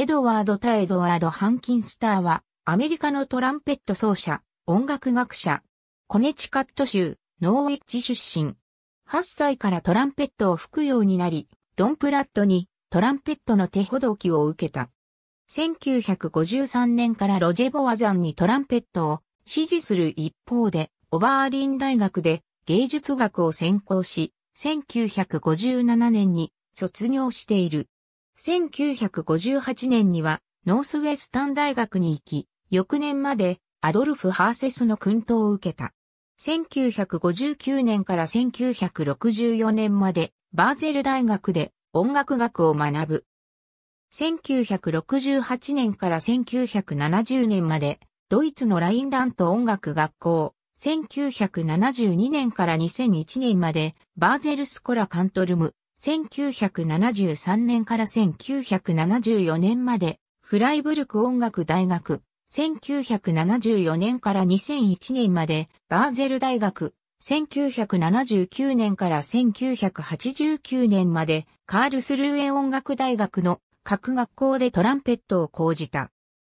エドワード・タ・エドワード・ハンキンスターは、アメリカのトランペット奏者、音楽学者、コネチカット州、ノーウィッチ出身。8歳からトランペットを吹くようになり、ドン・プラットにトランペットの手ほどきを受けた。1953年からロジェ・ボワザンにトランペットを支持する一方で、オバーリン大学で芸術学を専攻し、1957年に卒業している。1958年にはノースウェスタン大学に行き、翌年までアドルフ・ハーセスの訓導を受けた。1959年から1964年までバーゼル大学で音楽学を学ぶ。1968年から1970年までドイツのラインラント音楽学校。1972年から2001年までバーゼルスコラカントルム1973年から1974年まで、フライブルク音楽大学、1974年から2001年まで、バーゼル大学、1979年から1989年まで、カールスルーエ音楽大学の各学校でトランペットを講じた。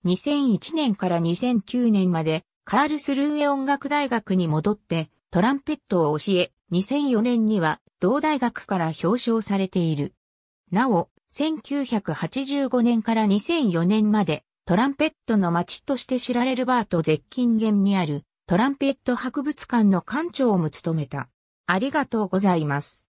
2001年から2009年まで、カールスルーエ音楽大学に戻って、トランペットを教え、2004年には同大学から表彰されている。なお、1985年から2004年までトランペットの街として知られるバート絶近現にあるトランペット博物館の館長も務めた。ありがとうございます。